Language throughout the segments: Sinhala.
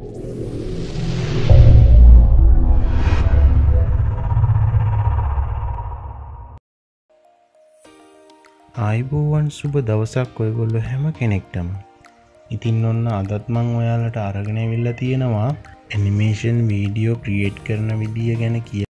ආයිබෝවන් සුබ දවසක් ඔයගොල්ලො හැම කෙනෙක්ටම ඉතින් ඔන්න අදත්මං ඔයාලට අරගෙනවිල්ල තියෙනවා ඇනිමේෂන් වීඩියෝ ක්‍රියේට් කරන විදිිය ගැන කිය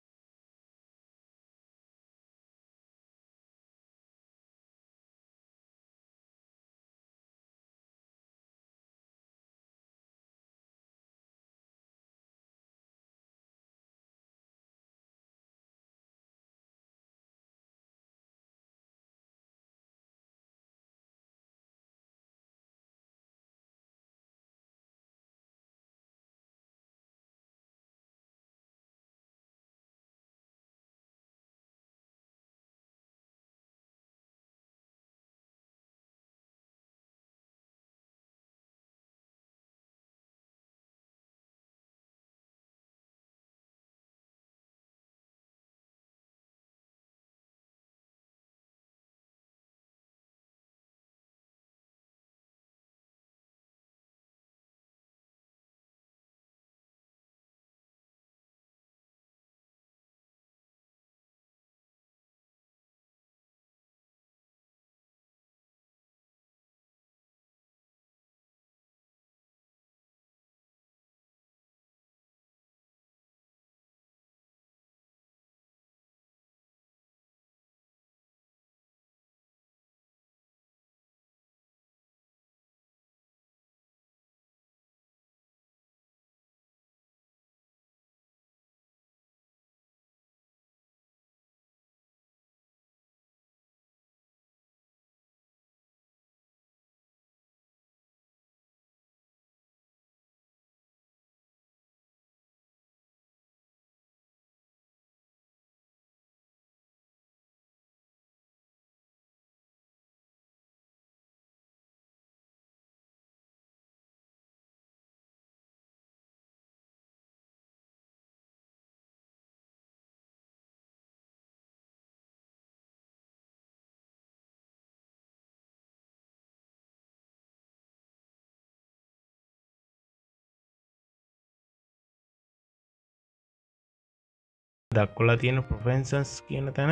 දක්කොලා තියෙන ප්‍රොෆෙන්සන්ස් කියන තැන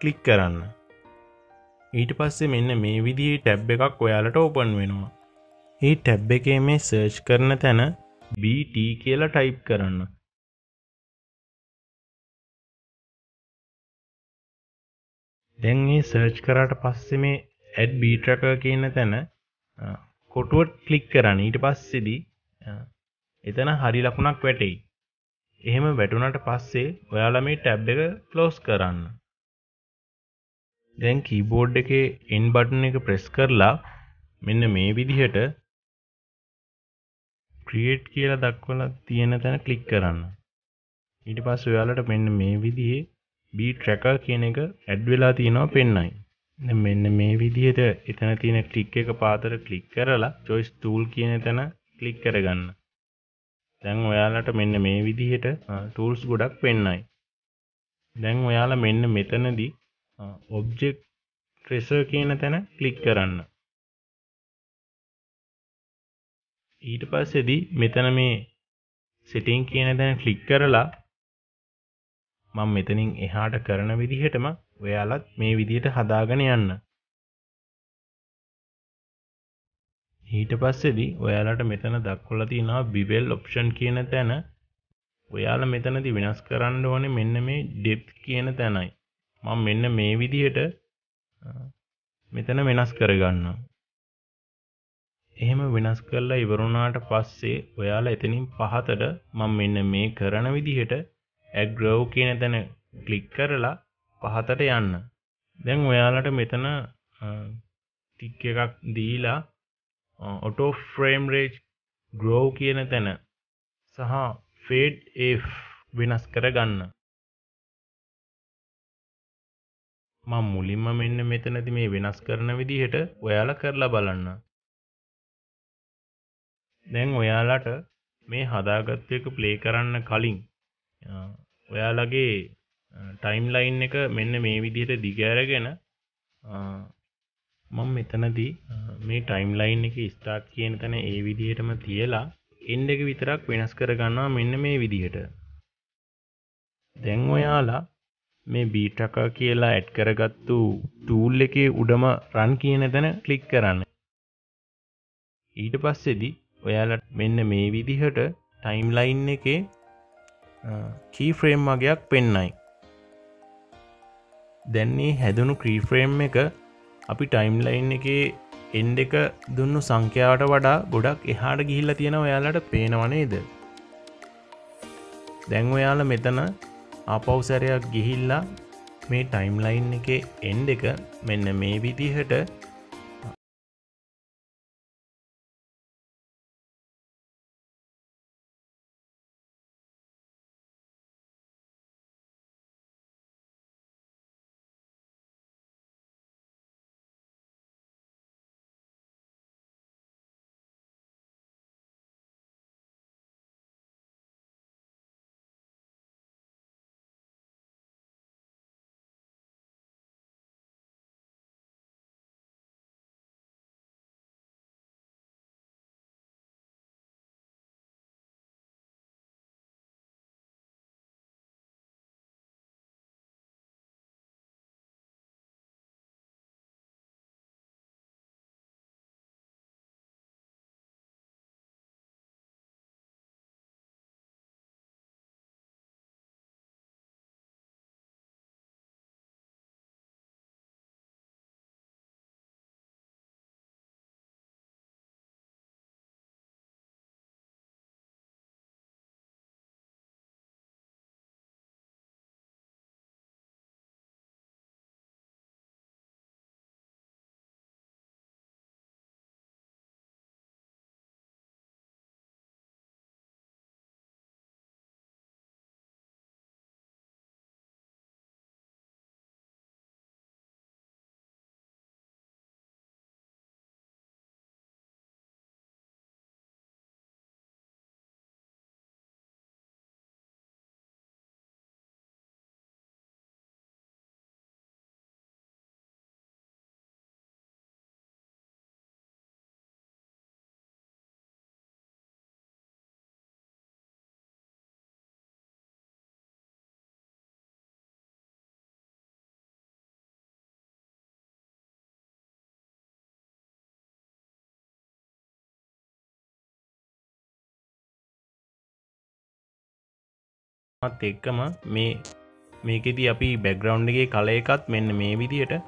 කලික් කරන්න ඊට පස්සේ මෙන්න මේ විදිී ටැබ් එකක් ඔයාලට ඕපන් වෙනවා ඒ ටැබ් එකේ මේ සර්ච් කරන තැන BT කියලා ටයිප් කරන්න දැන් ඒ සර්ච් කරාට පස්සේ මේ ඇඩ් බීට්‍රක කියන තැන කොටුවට කලික් කරන්න ඊට පස්සෙදී එතන හරි ලකුණක් වැටෙයි එහෙම වැටුණට පස්සේ ඔයාලා මේ ටැබ් එක ක්ලෝස් කරන්න. දැන් කීබෝඩ් එකේ in button එක press කරලා මෙන්න මේ විදිහට create කියලා දක්වලා තියෙන තැන click කරන්න. ඊට පස්සේ ඔයාලට මෙන්න මේ විදිහේ B tracker කියන එක add වෙලා තියෙනවා පෙන්නයි. දැන් මෙන්න මේ විදිහට එතන තියෙන click එක පාතර click කරලා choice tool කියන තැන click කරගන්න. දැන් ඔයාලට මෙන්න මේ විදිහට ටූල්ස් ගොඩක් පෙන්නයි දැන් ඔයාලා මෙන්න මෙතනදී ඔබ්ජෙක්ට් ට්‍රෙසර් කියන තැන ක්ලික් කරන්න ඊට පස්සෙදී මෙතන මේ සිටිං කියන තැන ක්ලික් කරලා මම මෙතනින් එහාට කරන විදිහටම ඔයාලත් මේ විදිහට හදාගෙන යන්න ඊට පස්සෙදි ඔයාලට මෙතන දක්වල තියෙනවා බිවල් ඔප්ෂන් කියන තැන ඔයාල මෙතනති වෙනස් කරන්න ඕන මෙන්න මේ ඩෙප් කියන තැනයි මං මෙන්න මේ විදිහට මෙතන වෙනස් කරගන්න එහෙම වෙනස් කරලා ඉවරුණාට පස්සේ ඔයාලා එතනින් පහතට මං මෙන්න මේ කරන විදිහට ඇග්‍රෝව් කියන තැන ක්ලික් කරලා පහතට යන්න දැන් ඔයාලට මෙතන ටික් එකක් දීලා ඔටෝ ෆ්‍රේම් රේජ් ග්‍රෝව් කියන තැන සහ ෆේඩ් ඒ වෙනස් කරගන්න මං මුලින්ම මෙන්න මෙතනති මේ වෙනස් කරන විදිහට ඔයාල කරලා බලන්න දැන් ඔයාලට මේ හදාගත්යක ප්ලේ කරන්න කලින් ඔයාලගේ ටයිම් ලයින් එක මෙන්න මේ විදිහට දිගෑරගෙන මං මෙතනදී මේ ටයිම් ලයින් එක ස්ටාර්ට් කියන තැන ඒ විදිහටම තියලා එන්ඩ එක විතරක් වෙනස් කරගන්නවා මෙන්න මේ විදිහට දැන් ඔයාලා මේ බීටකා කියලා ඇඩ් කරගත්තු ටූල් එකේ උඩම රන් කියන තැන කලික් කරන්න ඊට පස්සෙදි ඔයාලට මෙන්න මේ විදිහට ටයිම් ලයින් එකේ කී ෆ්‍රේම් වගේයක් පෙන්නයි දැන්නේ හැදනු ක්‍රීෆ්‍රේම් එක අපි ටයිම්ලයින් එකේ එන්ඩ එක දුන්නු සංඛ්‍යාවට වඩා ගොඩක් එහාට ගිහිල්ල තියෙන ඔයාලට පේනවනේද දැන් ඔයාල මෙතන අපවසරයක් ගිහිල්ලා මේ ටයිම්ලයින් එක එන්ඩ එක මෙන්න මේ විදිහට මත් එක්කම මේ මේකෙති අපි බැග්‍රවන්් එකගේ කල එකත් මෙන්න මේ විදියට